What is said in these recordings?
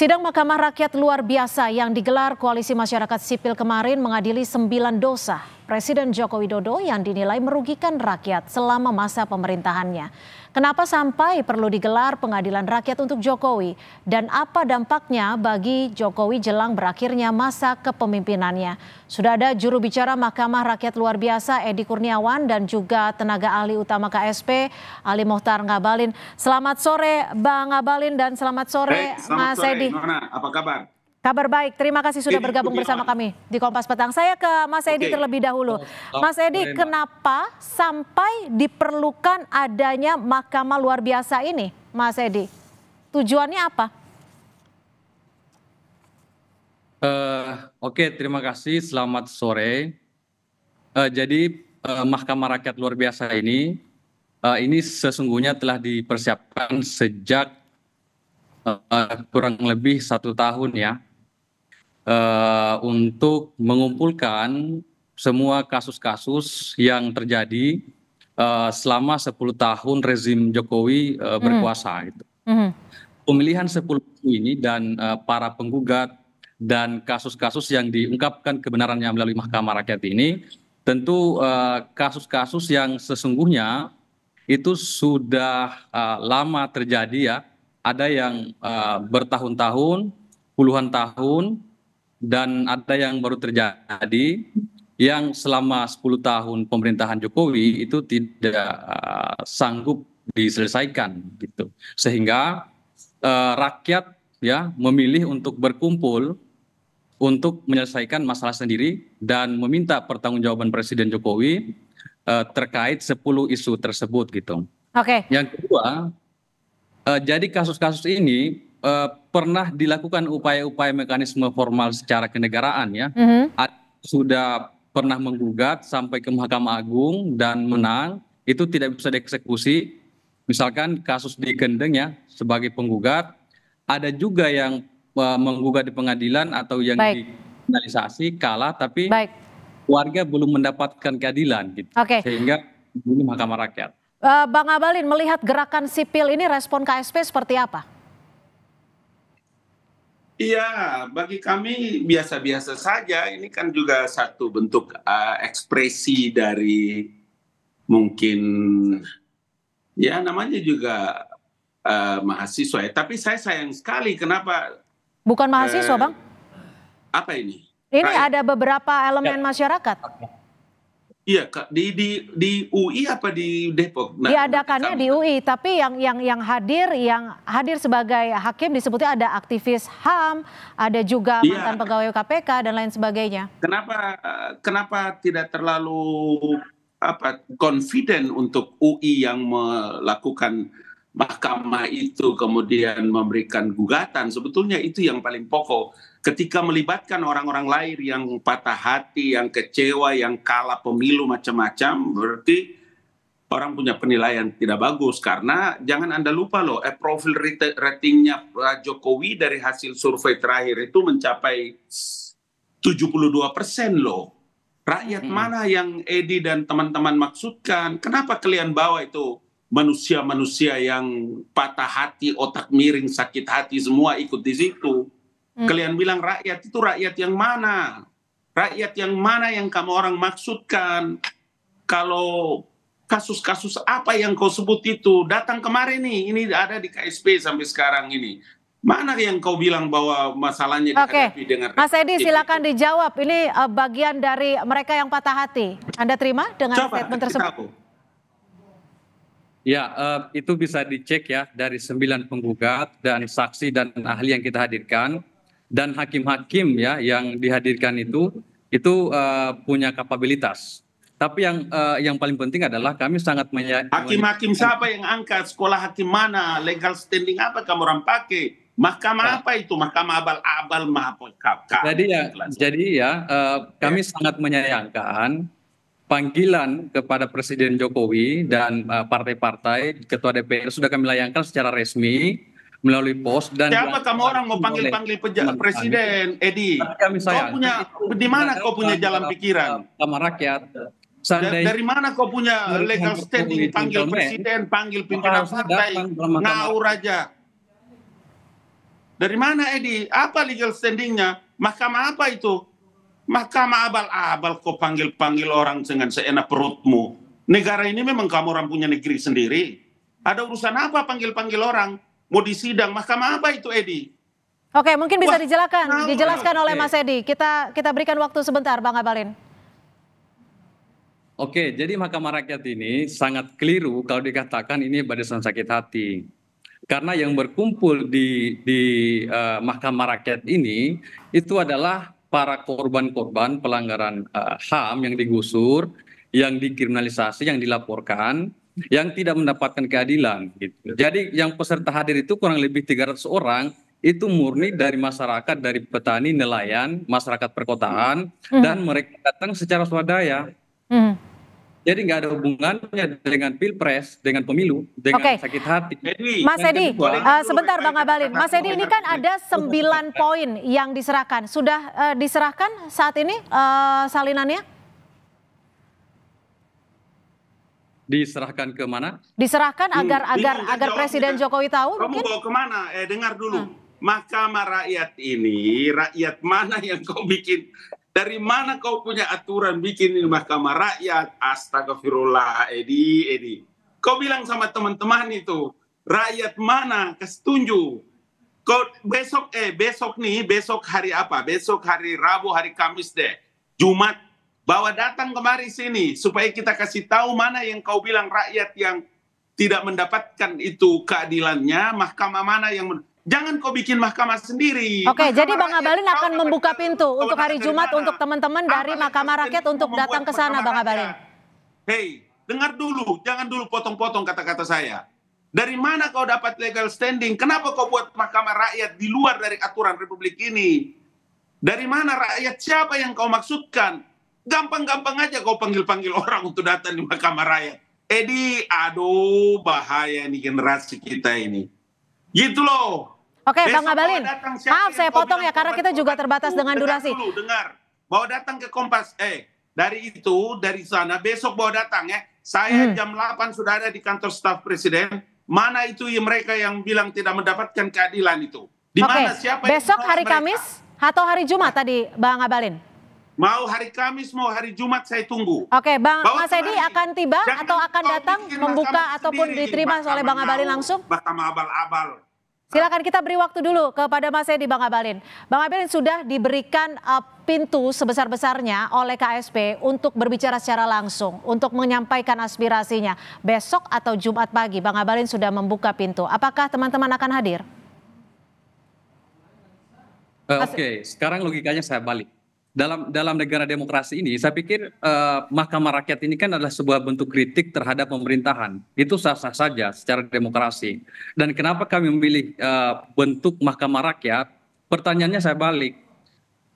Sidang Mahkamah Rakyat luar biasa yang digelar Koalisi Masyarakat Sipil kemarin mengadili sembilan dosa Presiden Joko Widodo yang dinilai merugikan rakyat selama masa pemerintahannya. Kenapa sampai perlu digelar pengadilan rakyat untuk Jokowi dan apa dampaknya bagi Jokowi jelang berakhirnya masa kepemimpinannya? Sudah ada juru bicara Mahkamah Rakyat Luar Biasa Edi Kurniawan dan juga tenaga ahli utama KSP Ali Mohtar Ngabalin. Selamat sore Bang Ngabalin dan selamat sore Mas Edi. apa kabar? Kabar baik, terima kasih sudah bergabung bersama kami di Kompas Petang. Saya ke Mas Edi terlebih dahulu. Oh, Mas Edi, kenapa sampai diperlukan adanya mahkamah luar biasa ini, Mas Edi? Tujuannya apa? Uh, Oke, okay, terima kasih. Selamat sore. Uh, jadi uh, Mahkamah Rakyat Luar Biasa ini, uh, ini sesungguhnya telah dipersiapkan sejak uh, kurang lebih satu tahun ya Eh, untuk mengumpulkan semua kasus kasus yang terjadi eh, selama sepuluh tahun rezim jokowi eh, hmm. berkuasa itu hmm. pemilihan sepuluh ini dan para penggugat dan kasus-kasus yang diungkapkan kebenarannya melalui Mahkamah Rakyat ini tentu kasus-kasus uh, yang sesungguhnya itu sudah uh, lama terjadi ya ada yang uh, bertahun-tahun puluhan tahun dan ada yang baru terjadi yang selama sepuluh tahun pemerintahan jokowi itu tidak eh, sanggup diselesaikan gitu sehingga eh, rakyat ya memilih untuk berkumpul untuk menyelesaikan masalah sendiri dan meminta pertanggungjawaban Presiden Jokowi uh, terkait 10 isu tersebut gitu. Oke. Okay. Yang kedua, uh, jadi kasus-kasus ini Eh, pernah dilakukan upaya-upaya mekanisme formal secara kenegaraan ya. Mm -hmm. Sudah pernah menggugat sampai ke Mahkamah Agung dan menang, itu tidak bisa dieksekusi. Misalkan kasus di Kendeng ya sebagai penggugat, ada juga yang uh, menggugat di pengadilan atau yang Baik. dikriminalisasi kalah tapi Baik. warga belum mendapatkan keadilan gitu. Okay. Sehingga ini Mahkamah Rakyat. Uh, Bang Abalin melihat gerakan sipil ini respon KSP seperti apa? Iya, bagi kami biasa-biasa saja. Ini kan juga satu bentuk uh, ekspresi dari mungkin ya namanya juga uh, mahasiswa. Ya. Tapi saya sayang sekali kenapa bukan mahasiswa, uh, bang? Apa ini? Ini Raya. ada beberapa elemen ya. masyarakat. Iya, di di di UI apa di Depok? Nah, Diadakannya di UI, tapi yang yang yang hadir yang hadir sebagai hakim disebutnya ada aktivis HAM, ada juga ya. mantan pegawai KPK dan lain sebagainya. Kenapa kenapa tidak terlalu apa confident untuk UI yang melakukan mahkamah itu kemudian memberikan gugatan sebetulnya itu yang paling pokok ketika melibatkan orang-orang lain yang patah hati yang kecewa yang kalah pemilu macam-macam berarti orang punya penilaian tidak bagus karena jangan anda lupa loh eh, profil ratingnya Pak Jokowi dari hasil survei terakhir itu mencapai 72 persen loh rakyat hmm. mana yang Edi dan teman-teman maksudkan kenapa kalian bawa itu manusia-manusia yang patah hati, otak miring, sakit hati semua ikut di situ. Hmm. Kalian bilang rakyat itu rakyat yang mana? Rakyat yang mana yang kamu orang maksudkan? Kalau kasus-kasus apa yang kau sebut itu datang kemarin nih, ini ada di KSP sampai sekarang ini. Mana yang kau bilang bahwa masalahnya Oke. dihadapi dengan Mas Edi silakan dijawab. Ini eh, bagian dari mereka yang patah hati. Anda terima dengan Coba, statement tersebut? Ya, uh, itu bisa dicek ya dari sembilan penggugat dan saksi dan ahli yang kita hadirkan dan hakim-hakim ya yang dihadirkan itu itu uh, punya kapabilitas. Tapi yang uh, yang paling penting adalah kami sangat menyayangi. Hakim-hakim siapa yang angkat? Sekolah hakim mana? Legal standing apa kamu orang pakai? Mahkamah ya. apa itu? Mahkamah abal-abal mahkamah. Jadi ya, jadi ya uh, kami ya. sangat menyayangkan panggilan kepada Presiden Jokowi dan eh, partai-partai ketua DPR sudah kami layangkan secara resmi melalui pos dan siapa kamu orang mau panggil panggil pejabat presiden Edi kami sayang, kau punya di mana kau punya jalan pikiran eh, sama rakyat Sandai, dari mana kau punya legal standing panggil presiden panggil pimpinan partai ngawur aja dari mana Edi apa legal standingnya mahkamah apa itu Mahkamah abal-abal kau panggil-panggil orang dengan seenak perutmu. Negara ini memang kamu orang punya negeri sendiri. Ada urusan apa panggil-panggil orang? Mau disidang mahkamah apa itu Edi? Oke, mungkin bisa Wah, dijelaskan, dijelaskan oleh Mas Edi. Kita kita berikan waktu sebentar, Bang Abalin. Oke, jadi Mahkamah Rakyat ini sangat keliru kalau dikatakan ini barisan sakit hati. Karena yang berkumpul di di uh, Mahkamah Rakyat ini itu adalah para korban-korban pelanggaran uh, eh, HAM yang digusur, yang dikriminalisasi, yang dilaporkan, yang tidak mendapatkan keadilan. Gitu. Jadi yang peserta hadir itu kurang lebih 300 orang itu murni dari masyarakat, dari petani, nelayan, masyarakat perkotaan, mm. dan mereka datang secara swadaya. Mm. Jadi nggak ada hubungannya dengan pilpres, dengan pemilu, dengan okay. sakit hati. Mas Edi, uh, sebentar Bang Abalin. Mas Edi, ini kan ada sembilan poin yang diserahkan. Sudah uh, diserahkan saat ini uh, salinannya? Diserahkan ke mana? Diserahkan agar hmm, agar agar Presiden kita. Jokowi tahu. Kamu mungkin? bawa kemana? Eh dengar dulu. Hmm. Mahkamah Rakyat ini, rakyat mana yang kau bikin dari mana kau punya aturan bikin ini Mahkamah Rakyat? Astagfirullah, Edi, Edi. Kau bilang sama teman-teman itu, rakyat mana kesetuju? Kau besok eh besok nih, besok hari apa? Besok hari Rabu, hari Kamis deh. Jumat bawa datang kemari sini supaya kita kasih tahu mana yang kau bilang rakyat yang tidak mendapatkan itu keadilannya, mahkamah mana yang Jangan kau bikin mahkamah sendiri. Oke, okay, jadi Bang Abalin akan membuka pintu untuk hari Jumat untuk teman-teman dari Mahkamah Rakyat untuk datang ke sana, Bang Abalin. Hei, dengar dulu, jangan dulu potong-potong kata-kata saya. Dari mana kau dapat legal standing? Kenapa kau buat Mahkamah Rakyat di luar dari aturan Republik ini? Dari mana rakyat siapa yang kau maksudkan? Gampang-gampang aja kau panggil-panggil orang untuk datang di Mahkamah Rakyat. Edi, aduh bahaya nih generasi kita ini. Gitu loh. Oke, Besok Bang Abalin. Maaf saya potong ya karena kita juga terbatas dengan durasi. Dulu, dengar. Mau datang ke Kompas eh dari itu dari sana besok mau datang ya. Saya hmm. jam 8 sudah ada di kantor staf presiden. Mana itu mereka yang bilang tidak mendapatkan keadilan itu? Di mana okay. siapa Besok hari mereka? Kamis atau hari Jumat tadi Bang Abalin? Mau hari Kamis mau hari Jumat saya tunggu. Oke, okay, Bang Bawa Mas Edi akan tiba atau akan datang membuka ataupun diterima oleh Bang Abalin langsung? Bahkan abal-abal. Silakan kita beri waktu dulu kepada Mas Edi Bang Abalin. Bang Abalin sudah diberikan uh, pintu sebesar-besarnya oleh KSP untuk berbicara secara langsung, untuk menyampaikan aspirasinya. Besok atau Jumat pagi Bang Abalin sudah membuka pintu. Apakah teman-teman akan hadir? Uh, Oke, okay. sekarang logikanya saya balik dalam dalam negara demokrasi ini saya pikir eh, Mahkamah Rakyat ini kan adalah sebuah bentuk kritik terhadap pemerintahan. Itu sah-sah saja secara demokrasi. Dan kenapa kami memilih eh, bentuk Mahkamah Rakyat? Pertanyaannya saya balik.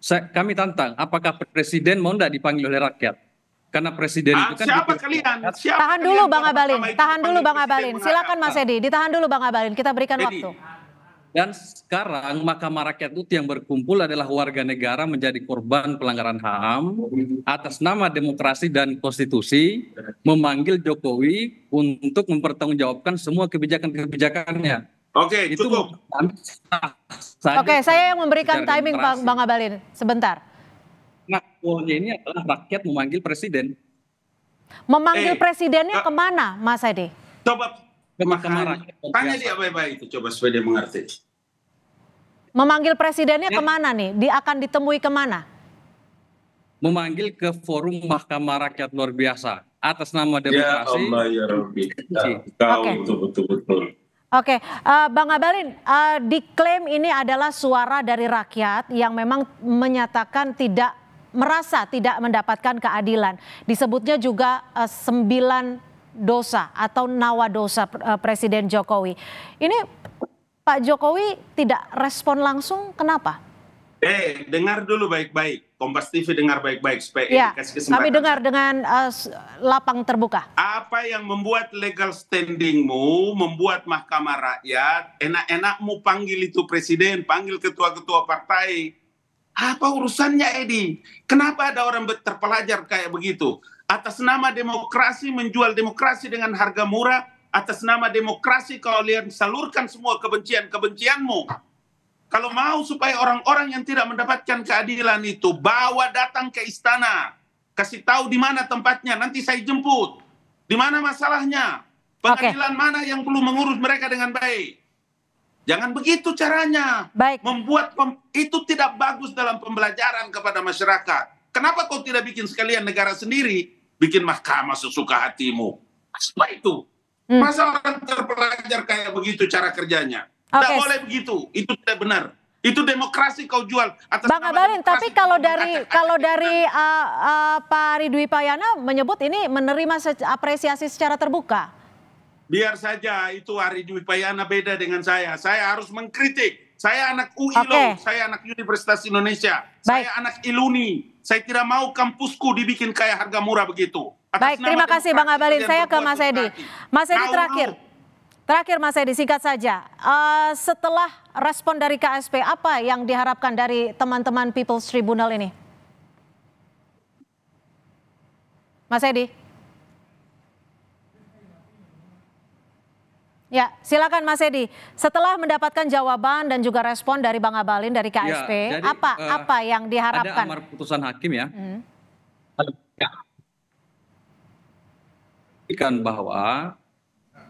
Saya, kami tantang apakah presiden mau tidak dipanggil oleh rakyat? Karena presiden ah, itu kan siapa kalian? Siapa tahan dulu Bang Abalin, tahan dulu Bang Abalin. Silakan Mas Edi, ditahan dulu Bang Abalin. Kita berikan Jadi, waktu dan sekarang Mahkamah Rakyat itu yang berkumpul adalah warga negara menjadi korban pelanggaran HAM atas nama demokrasi dan konstitusi memanggil Jokowi untuk mempertanggungjawabkan semua kebijakan-kebijakannya. Oke, okay, itu cukup. Oke, okay, saya yang memberikan timing demokrasi. Bang, Abalin sebentar. Nah, pokoknya ini adalah rakyat memanggil presiden. Memanggil eh, presidennya kemana, Mas Ade? Coba Tanya dia baik-baik itu coba supaya dia mengerti. Memanggil presidennya ya. kemana nih? Dia akan ditemui kemana? Memanggil ke forum Mahkamah Rakyat luar biasa atas nama ya demokrasi. Ya Allah ya Rabbi. Iya. Oke. Oke, eh, Bang Abalin, uh, diklaim ini adalah suara dari rakyat yang memang menyatakan tidak merasa tidak mendapatkan keadilan. Disebutnya juga uh, sembilan dosa atau nawadosa eh, Presiden Jokowi. Ini Pak Jokowi tidak respon langsung, kenapa? Eh, dengar dulu baik-baik. Kompas TV dengar baik-baik supaya ya, Kami dengar dengan uh, lapang terbuka. Apa yang membuat legal standingmu, membuat Mahkamah Rakyat, enak-enakmu panggil itu presiden, panggil ketua-ketua partai. Apa urusannya Edi? Kenapa ada orang terpelajar kayak begitu? atas nama demokrasi menjual demokrasi dengan harga murah, atas nama demokrasi kau kalian salurkan semua kebencian-kebencianmu. Kalau mau supaya orang-orang yang tidak mendapatkan keadilan itu bawa datang ke istana, kasih tahu di mana tempatnya, nanti saya jemput. Di mana masalahnya? Pengadilan okay. mana yang perlu mengurus mereka dengan baik? Jangan begitu caranya. Baik. Membuat itu tidak bagus dalam pembelajaran kepada masyarakat. Kenapa kau tidak bikin sekalian negara sendiri? bikin mahkamah sesuka hatimu. Apa itu? Hmm. Masa orang terpelajar kayak begitu cara kerjanya? Tidak okay. boleh begitu. Itu tidak benar. Itu demokrasi kau jual atas Bang Abalin, tapi kalau dari kalau dari uh, uh, Pak Ridwi Payana menyebut ini menerima se apresiasi secara terbuka. Biar saja itu Ridwi Payana beda dengan saya. Saya harus mengkritik. Saya anak UI okay. loh, saya anak Universitas Indonesia. Baik. Saya anak Iluni. Saya tidak mau kampusku dibikin kayak harga murah begitu. Atas Baik, terima kasih Bang Abalin. Saya ke Mas Edi. Mas Edi terakhir. Terakhir Mas Edi, singkat saja. Uh, setelah respon dari KSP, apa yang diharapkan dari teman-teman People's Tribunal ini? Mas Edi. Ya, silakan Mas Edi. Setelah mendapatkan jawaban dan juga respon dari Bang Abalin dari KSP, ya, jadi, apa uh, apa yang diharapkan? Ada amar putusan hakim ya. Hmm. Ikan bahwa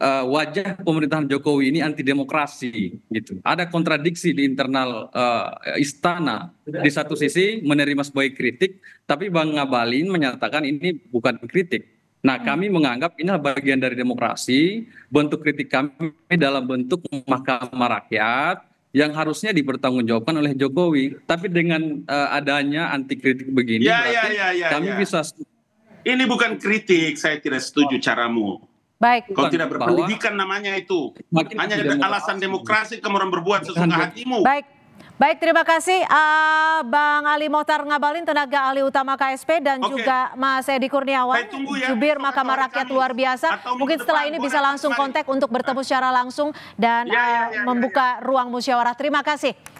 uh, wajah pemerintahan Jokowi ini anti demokrasi gitu. Ada kontradiksi di internal uh, istana. Di satu sisi menerima sebagai kritik, tapi Bang Abalin menyatakan ini bukan kritik Nah, hmm. kami menganggap adalah bagian dari demokrasi, bentuk kritik kami dalam bentuk Mahkamah Rakyat yang harusnya dipertanggungjawabkan oleh Jokowi. Tapi dengan uh, adanya anti kritik begini ya, berarti ya, ya, ya, kami ya. bisa Ini bukan kritik, saya tidak setuju oh. caramu. Baik. Kalau tidak berpendidikan namanya itu. Hanya alasan demokrasi kamu berbuat sesuka hatimu. Baik. Baik, terima kasih uh, Bang Ali Mohtar Ngabalin, tenaga ahli utama KSP dan okay. juga Mas Edi Kurniawan, ya. jubir Mahkamah Rakyat kami. luar biasa. Mungkin setelah ini bisa langsung kontak untuk bertemu secara langsung dan ya, ya, ya, uh, membuka ruang musyawarah. Terima kasih.